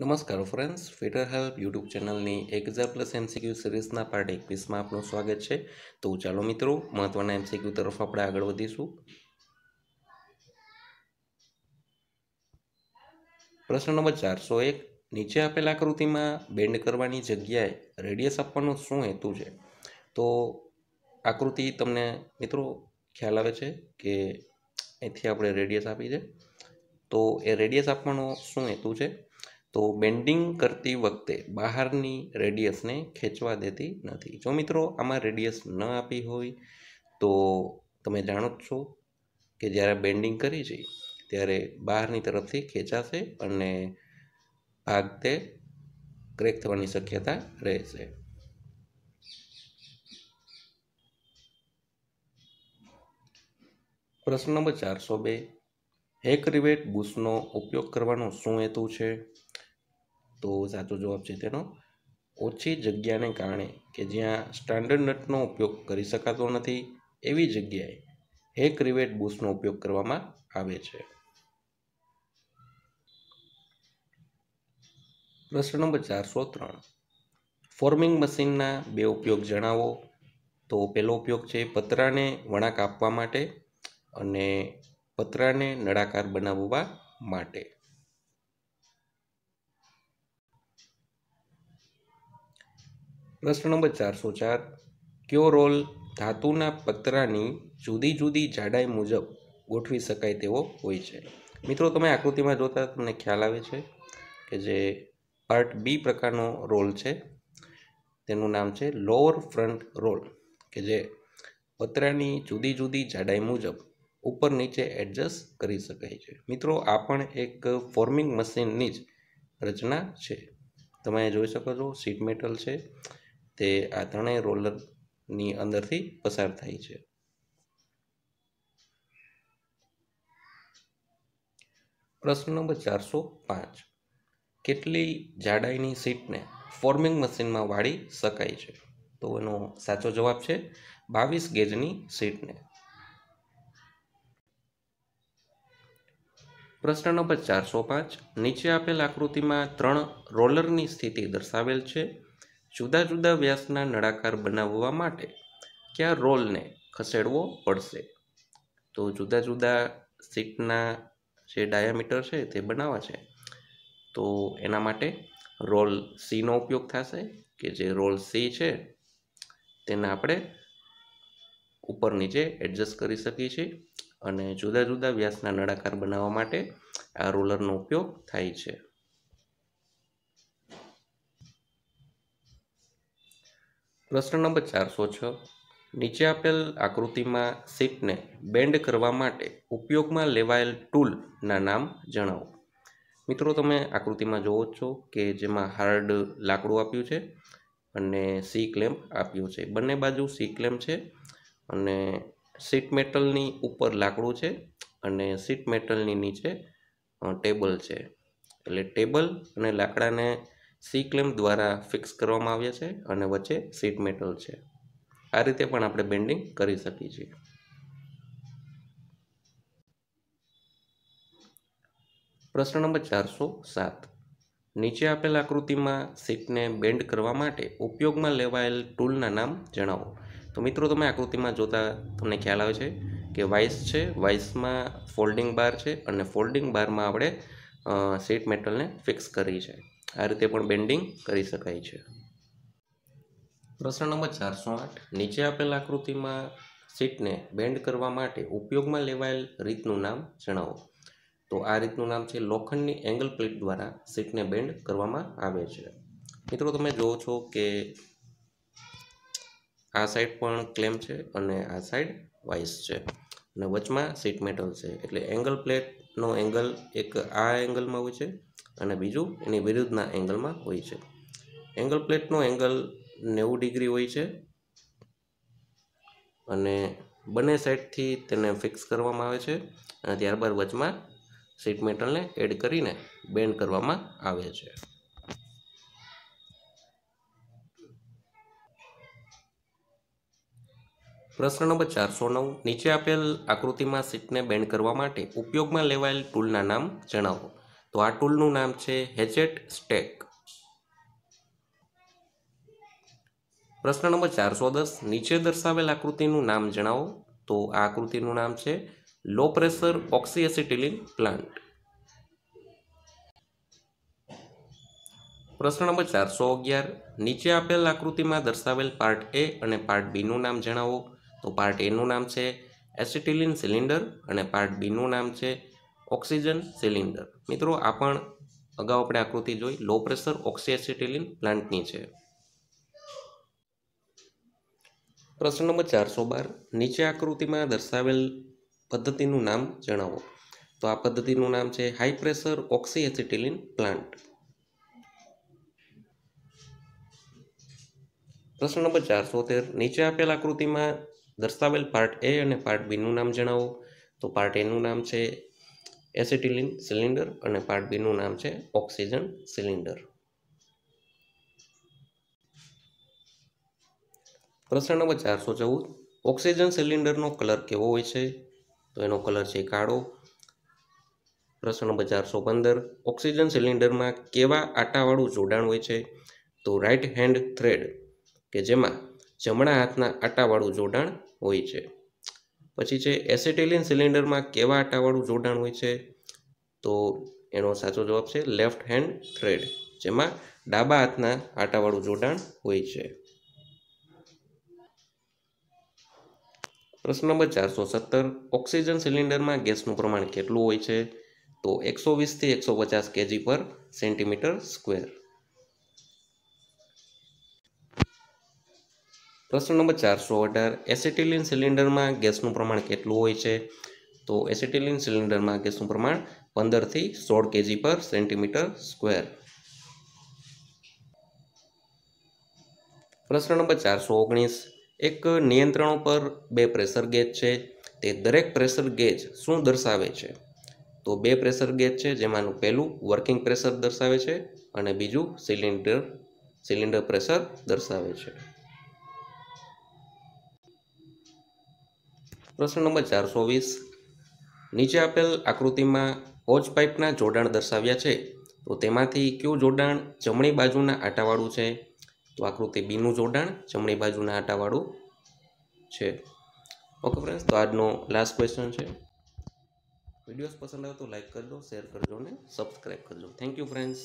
નમસ્કાર friends fitter help YouTube ચેનલની એક્ઝા પ્લસ એમસીક્યુ સિરીઝના પાર્ટ એકવીસમાં આપનું સ્વાગત છે તો ચાલો મિત્રો મહત્ત્વના એમસીક્યુ તરફ આપણે આગળ વધીશું પ્રશ્ન નંબર ચારસો એક નીચે આપેલ આકૃતિમાં બેન્ડ કરવાની જગ્યાએ રેડિયસ આપવાનો શું હેતુ છે તો આકૃતિ તમને મિત્રો ખ્યાલ આવે છે કે અહીંથી આપણે રેડિયસ આપી છે તો એ રેડિયસ આપવાનો શું હેતુ છે તો બેન્ડિંગ કરતી વખતે બહારની રેડિયસને ખેંચવા દેતી નથી જો મિત્રો આમાં રેડિયસ ન આપી હોય તો તમે જાણો જ છો કે જ્યારે બેન્ડિંગ કરી છે ત્યારે બહારની તરફથી ખેંચાશે અને ભાગ તે ક્રેક થવાની શક્યતા રહેશે પ્રશ્ન નંબર ચારસો બે હેક રિવેટ બુશનો ઉપયોગ કરવાનો શું હેતુ છે તો સાચો જવાબ છે તેનો ઓછી જગ્યાને કારણે કે જ્યાં સ્ટાન્ડર્ડ નટનો ઉપયોગ કરી શકાતો નથી એવી જગ્યાએ હેક રિવેટ બુશનો ઉપયોગ કરવામાં આવે છે પ્રશ્ન નંબર ચારસો ત્રણ ફોર્મિંગ મશીનના બે ઉપયોગ જણાવો તો પહેલો ઉપયોગ છે પતરાને વણાક આપવા માટે અને પતરાને નળાકાર બનાવવા માટે પ્રશ્ન નંબર ચારસો ચાર કયો રોલ ધાતુના પતરાની જુદી જુદી જાડાઈ મુજબ ગોઠવી શકાય તેવો હોય છે મિત્રો તમે આકૃતિમાં જોતા તમને ખ્યાલ આવે છે કે જે પાર્ટ બી પ્રકારનો રોલ છે તેનું નામ છે લોઅર ફ્રન્ટ રોલ કે જે પતરાની જુદી જુદી જાડાઈ મુજબ ઉપર નીચે એડજસ્ટ કરી શકાય છે મિત્રો આ પણ એક ફોર્મિંગ મશીનની જ રચના છે તમે જોઈ શકો છો શીટ મેટલ છે તે આ ત્રણેય રોલરની અંદરથી પસાર થાય છે પ્રશ્ન નંબર ચારસો પાંચ કેટલી જાડાઈની સીટને ફોર્મિંગ મશીનમાં વાળી શકાય છે તો એનો સાચો જવાબ છે બાવીસ ગેજની સીટને પ્રશ્ન નંબર ચારસો પાંચ નીચે આપેલ આકૃતિમાં ત્રણ રોલરની સ્થિતિ દર્શાવેલ છે જુદા જુદા વ્યાસના નળાકાર બનાવવા માટે કયા રોલને ખસેડવો પડશે તો જુદા જુદા સીટના જે ડાયામીટર છે તે બનાવવા છે તો એના માટે રોલ સીનો ઉપયોગ થશે કે જે રોલ સી છે તેને આપણે ઉપર નીચે એડજસ્ટ કરી શકીએ છીએ અને જુદા જુદા વ્યાસના નળાકાર બનાવવા માટે આ રોલરનો ઉપયોગ થાય છે પ્રશ્ન નંબર ચારસો છ નીચે આપેલ આકૃતિમાં સીટને બેન્ડ કરવા માટે ઉપયોગમાં લેવાયેલ ટૂલના નામ જણાવો મિત્રો તમે આકૃતિમાં જુઓ છો કે જેમાં હાર્ડ લાકડું આપ્યું છે અને સી ક્લેમ્પ આપ્યું છે બંને બાજુ સી ક્લેમ્પ છે અને સીટ મેટલની ઉપર લાકડું છે અને સીટ મેટલની નીચે ટેબલ છે એટલે ટેબલ અને લાકડાને સી ક્લેમ્પ દ્વારા ફિક્સ કરવામાં આવ્યા છે અને વચ્ચે સીટ મેટલ છે આ રીતે પણ આપણે બેન્ડિંગ કરી શકીએ છીએ પ્રશ્ન નંબર ચારસો સાત નીચે આપેલ આકૃતિમાં સીટને બેન્ડ કરવા માટે ઉપયોગમાં લેવાયેલ ટૂલના નામ જણાવો તો મિત્રો તમે આકૃતિમાં જોતા તમને ખ્યાલ આવે છે કે વાઇસ છે વાઇસમાં ફોલ્ડિંગ બાર છે અને ફોલ્ડિંગ બારમાં આપણે સીટ મેટલને ફિક્સ કરી છે આ રીતે પણ બેન્ડિંગ કરી શકાય છે પ્રશ્ન નંબર ચારસો આઠ નીચે આપેલ આકૃતિમાં સીટને બેન્ડ કરવા માટે ઉપયોગમાં લેવાયેલ રીતનું નામ જણાવો તો આ રીતનું નામ છે લોખંડની એંગલ પ્લેટ દ્વારા સીટને બેન્ડ કરવામાં આવે છે મિત્રો તમે જુઓ છો કે આ સાઈડ પણ ક્લેમ છે અને આ સાઈડ વાઇસ છે અને વચમાં સીટ મેટલ છે એટલે એંગલ પ્લેટનો એંગલ એક આ એંગલમાં હોય છે અને બીજું એની વિરુદ્ધના એંગલમાં હોય છે એંગલ પ્લેટનો એંગલ નેવું ડિગ્રી હોય છે અને બંને સાઈડથી તેને ફિક્સ કરવામાં આવે છે અને ત્યારબાદ વચમાં સીટ મેટલને એડ કરીને બેન્ડ કરવામાં આવે છે પ્રશ્ન નંબર ચારસો નવ નીચે આપેલ આકૃતિમાં સીટને બેન્ડ કરવા માટે ઉપયોગમાં લેવાયેલ ટૂલના નામ જણાવો તો આ ટૂલનું નામ છે હેચેટ સ્ટેક પ્રશ્ન નંબર ચારસો દસ નીચે દર્શાવેલ આકૃતિનું નામ જણાવો તો આ આકૃતિનું નામ છે લો પ્રેશર ઓક્સિએસિટિલિન પ્લાન્ટ પ્રશ્ન નંબર ચારસો અગિયાર નીચે આપેલ આકૃતિમાં દર્શાવેલ પાર્ટ એ અને પાર્ટ બીનું નામ જણાવો તો પાર્ટ એનું નામ છે એસિટિલિન સિલિન્ડર અને પાર્ટ બીનું નામ છે ઓક્સિજન સિલિન્ડર મિત્રો આ પણ અગાઉ આપણે આકૃતિ જોઈ લો પ્રેશર ઓક્સિએસિટિલિન પ્લાન્ટની છે પ્રશ્ન નંબર ચારસો બાર નીચે આકૃતિમાં દર્શાવેલ પદ્ધતિનું નામ જણાવો તો આ પદ્ધતિનું નામ છે હાઈ પ્રેશર ઓક્સિએસિટિલિન પ્લાન્ટ પ્રશ્ન નંબર ચારસો તેર નીચે આપેલ આકૃતિમાં દર્શાવેલ પાર્ટ એ અને પાર્ટ બીનું નામ જણાવો તો પાર્ટ એનું નામ છે એસિટિલિન સિલિન્ડર અને પાર્ટ બીનું નામ છે ઓક્સિજન સિલિન્ડર પ્રશ્ન નંબર ચારસો ચૌદ ઓક્સિજન સિલિન્ડરનો કલર કેવો હોય છે તો એનો કલર છે કાળો પ્રશ્ન નંબર ચારસો પંદર ઓક્સિજન સિલિન્ડરમાં કેવા આટાવાળું જોડાણ હોય છે તો રાઇટ હેન્ડ થ્રેડ કે જેમાં જમણા હાથના આટાવાળું જોડાણ હોય છે પછી છે એસિટિલિન સિલિન્ડરમાં કેવા આટાવાળું જોડાણ હોય છે તો એનો સાચો જવાબ છે લેફ્ટ હેન્ડ થ્રેડ જેમાં ડાબા હાથના આટાવાળું જોડાણ હોય છે પ્રશ્ન નંબર ચારસો સત્તર ઓક્સિજન સિલિન્ડરમાં ગેસનું પ્રમાણ કેટલું હોય છે તો એકસો વીસથી એકસો પચાસ કેજી પર સેન્ટીમીટર સ્ક્વેર પ્રશ્ન નંબર ચારસો અઢાર એસિટિલિન સિલિન્ડરમાં ગેસનું પ્રમાણ કેટલું હોય છે તો એસિટિલિન સિલિન્ડરમાં ગેસનું પ્રમાણ પંદરથી સોળ કેજી પર સેન્ટીમીટર સ્ક્વેર પ્રશ્ન નંબર ચારસો ઓગણીસ એક નિયંત્રણ પર બે પ્રેશર ગેજ છે તે દરેક પ્રેશર ગેજ શું દર્શાવે છે તો બે પ્રેશર ગેજ છે જેમાંનું પહેલું વર્કિંગ પ્રેશર દર્શાવે છે અને બીજું સિલિન્ડર સિલિન્ડર પ્રેશર દર્શાવે છે પ્રશ્ન નંબર ચારસો વીસ નીચે આપેલ આકૃતિમાં હોજ પાઇપના જોડાણ દર્શાવ્યા છે તો તેમાંથી કયું જોડાણ જમણી બાજુના આટાવાળું છે તો આકૃતિ બીનું જોડાણ જમણી બાજુના આટાવાળું છે ઓકે ફ્રેન્ડ્સ તો આજનો લાસ્ટ ક્વેશ્ચન છે વિડીયોઝ પસંદ આવે તો લાઇક કરજો શેર કરજો અને સબસ્ક્રાઈબ કરજો થેન્ક યુ ફ્રેન્ડ્સ